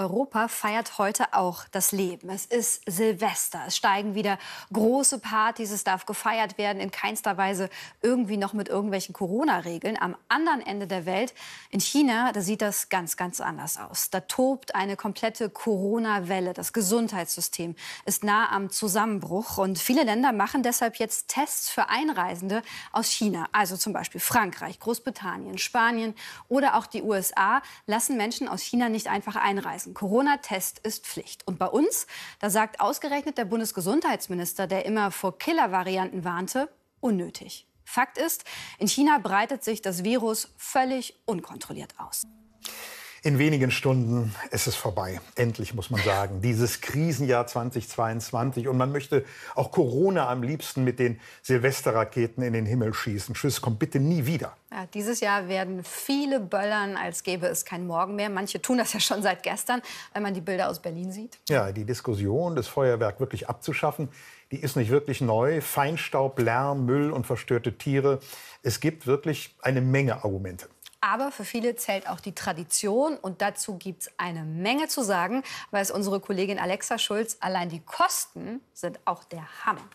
Europa feiert heute auch das Leben. Es ist Silvester. Es steigen wieder große Partys. Es darf gefeiert werden. In keinster Weise irgendwie noch mit irgendwelchen Corona-Regeln. Am anderen Ende der Welt, in China, da sieht das ganz, ganz anders aus. Da tobt eine komplette Corona-Welle. Das Gesundheitssystem ist nah am Zusammenbruch. Und viele Länder machen deshalb jetzt Tests für Einreisende aus China. Also zum Beispiel Frankreich, Großbritannien, Spanien oder auch die USA lassen Menschen aus China nicht einfach einreisen lassen. Corona-Test ist Pflicht. Und bei uns, da sagt ausgerechnet der Bundesgesundheitsminister, der immer vor Killer-Varianten warnte, unnötig. Fakt ist, in China breitet sich das Virus völlig unkontrolliert aus. In wenigen Stunden ist es vorbei. Endlich muss man sagen, dieses Krisenjahr 2022. Und man möchte auch Corona am liebsten mit den Silvesterraketen in den Himmel schießen. Tschüss, kommt bitte nie wieder. Ja, dieses Jahr werden viele böllern, als gäbe es kein Morgen mehr. Manche tun das ja schon seit gestern, wenn man die Bilder aus Berlin sieht. Ja, die Diskussion, das Feuerwerk wirklich abzuschaffen, die ist nicht wirklich neu. Feinstaub, Lärm, Müll und verstörte Tiere. Es gibt wirklich eine Menge Argumente. Aber für viele zählt auch die Tradition. Und dazu gibt es eine Menge zu sagen, weiß unsere Kollegin Alexa Schulz. Allein die Kosten sind auch der Hammer.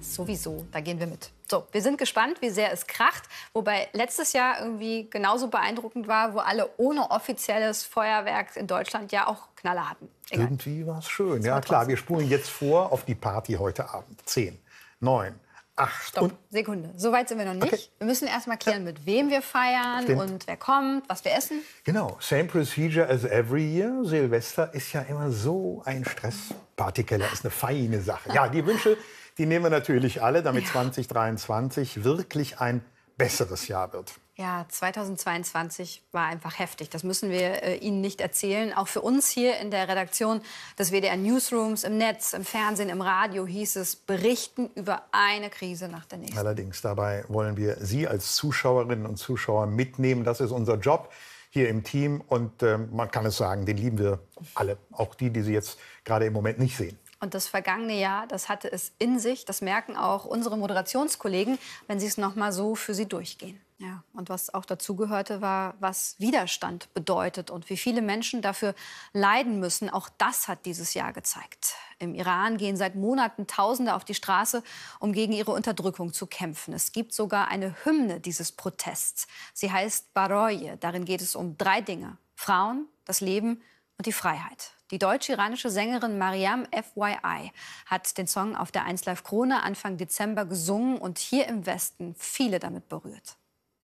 Sowieso, da gehen wir mit. So, wir sind gespannt, wie sehr es kracht. Wobei letztes Jahr irgendwie genauso beeindruckend war, wo alle ohne offizielles Feuerwerk in Deutschland ja auch Knaller hatten. Egal. Irgendwie war es schön. Ja, klar, wir spulen jetzt vor auf die Party heute Abend. Zehn, neun, Acht. Stopp, und Sekunde. So weit sind wir noch nicht. Okay. Wir müssen erst mal klären, mit wem wir feiern Stimmt. und wer kommt, was wir essen. Genau, same procedure as every year. Silvester ist ja immer so ein Stress. Partykeller ist eine feine Sache. Ja, die Wünsche, die nehmen wir natürlich alle, damit ja. 2023 wirklich ein besseres Jahr wird. Ja, 2022 war einfach heftig. Das müssen wir äh, Ihnen nicht erzählen. Auch für uns hier in der Redaktion des WDR Newsrooms, im Netz, im Fernsehen, im Radio hieß es, berichten über eine Krise nach der nächsten. Allerdings, dabei wollen wir Sie als Zuschauerinnen und Zuschauer mitnehmen. Das ist unser Job hier im Team. Und äh, man kann es sagen, den lieben wir alle. Auch die, die Sie jetzt gerade im Moment nicht sehen. Und das vergangene Jahr, das hatte es in sich. Das merken auch unsere Moderationskollegen, wenn sie es noch mal so für sie durchgehen. Ja, und was auch dazugehörte, war, was Widerstand bedeutet und wie viele Menschen dafür leiden müssen. Auch das hat dieses Jahr gezeigt. Im Iran gehen seit Monaten Tausende auf die Straße, um gegen ihre Unterdrückung zu kämpfen. Es gibt sogar eine Hymne dieses Protests. Sie heißt Baroye. Darin geht es um drei Dinge. Frauen, das Leben und die Freiheit. Die deutsch-iranische Sängerin Mariam FYI hat den Song auf der 1Live Krone Anfang Dezember gesungen und hier im Westen viele damit berührt.